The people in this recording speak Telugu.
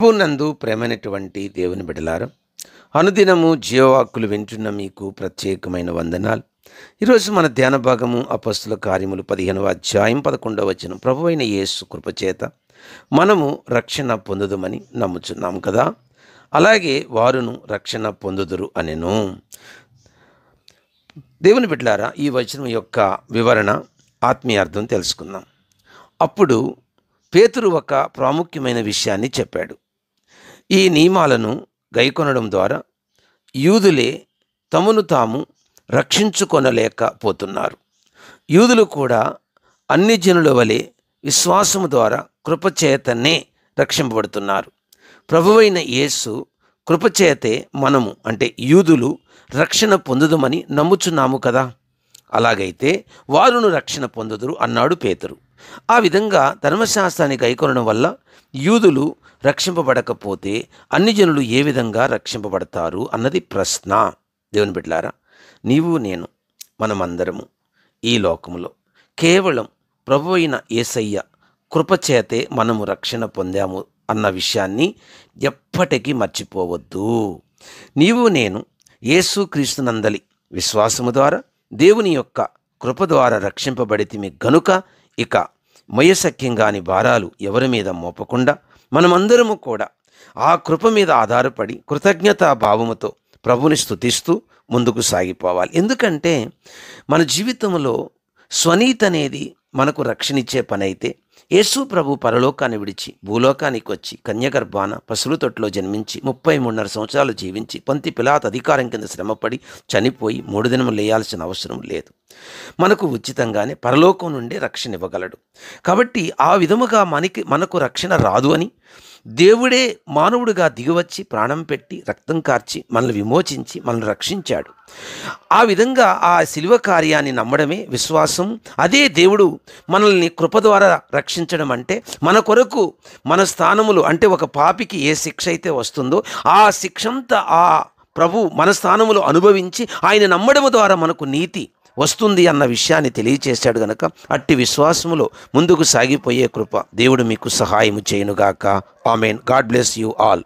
ప్రభునందు ప్రేమైనటువంటి దేవుని బిడలారు అనుదినము జీవవాక్కులు వింటున్న మీకు ప్రత్యేకమైన వందనాలు ఈరోజు మన ధ్యాన భాగము అపస్తుల కార్యములు పదిహేనవ అధ్యాయం పదకొండవ వచ్చిన ప్రభు అయిన యేసు కృపచేత మనము రక్షణ పొందుదమని నమ్ముచున్నాం కదా అలాగే వారును రక్షణ పొందుదురు అనెను దేవుని బిడ్డలారా ఈ వచనం యొక్క వివరణ ఆత్మీయ అర్థం తెలుసుకుందాం అప్పుడు పేతురు ఒక ప్రాముఖ్యమైన విషయాన్ని చెప్పాడు ఈ నియమాలను గైకొనడం ద్వారా యూదులే తమను తాము రక్షించుకొనలేకపోతున్నారు యూదులు కూడా అన్ని జనుల వలె విశ్వాసము ద్వారా కృపచేతనే రక్షింపబడుతున్నారు ప్రభువైన యేసు కృపచేతే మనము అంటే యూదులు రక్షణ పొందుదమని నమ్ముచున్నాము కదా అలాగైతే వారును రక్షణ పొందుదురు అన్నాడు పేతురు ఆ విధంగా ధర్మశాస్త్రాన్ని కైకొనడం వల్ల యూదులు రక్షింపబడకపోతే అన్ని జనులు ఏ విధంగా రక్షింపబడతారు అన్నది ప్రశ్న దేవుని బిడ్డలారా నీవు నేను మనమందరము ఈ లోకములో కేవలం ప్రభు అయిన ఏసయ్య కృపచేతే మనము రక్షణ పొందాము అన్న విషయాన్ని ఎప్పటికీ మర్చిపోవద్దు నీవు నేను నందలి విశ్వాసము ద్వారా దేవుని యొక్క కృప ద్వారా రక్షింపబడితిమి గనుక ఇక మొయ్యసఖ్యం కాని భారాలు ఎవరి మీద మోపకుండా మనమందరము కూడా ఆ కృప మీద ఆధారపడి కృతజ్ఞతా భావముతో ప్రభుని స్థుతిస్తూ ముందుకు సాగిపోవాలి ఎందుకంటే మన జీవితంలో స్వనీత్ అనేది మనకు రక్షణ ఇచ్చే పనైతే యేసు ప్రభు పరలోకాన్ని విడిచి భూలోకానికి వచ్చి కన్యగర్భాన తొట్టులో జన్మించి ముప్పై మూడున్నర సంవత్సరాలు జీవించి పంతి పిలాత అధికారం కింద శ్రమపడి చనిపోయి మూడు దినం లేయాల్సిన అవసరం లేదు మనకు ఉచితంగానే పరలోకం నుండి రక్షణ ఇవ్వగలడు కాబట్టి ఆ విధముగా మనకి మనకు రక్షణ రాదు అని దేవుడే మానవుడిగా దిగివచ్చి ప్రాణం పెట్టి రక్తం కార్చి మనల్ని విమోచించి మనల్ని రక్షించాడు ఆ విధంగా ఆ శిలువ కార్యాన్ని నమ్మడమే విశ్వాసం అదే దేవుడు మనల్ని కృప ద్వారా రక్షించడం అంటే మన కొరకు మన స్థానములు అంటే ఒక పాపికి ఏ శిక్ష అయితే వస్తుందో ఆ శిక్షంత ఆ ప్రభు మన స్థానములు అనుభవించి ఆయన నమ్మడం ద్వారా మనకు నీతి వస్తుంది అన్న విషయాన్ని తెలియచేశాడు గనక అట్టి విశ్వాసములో ముందుకు సాగిపోయే కృప దేవుడు మీకు సహాయము చేయనుగాక amen God bless you all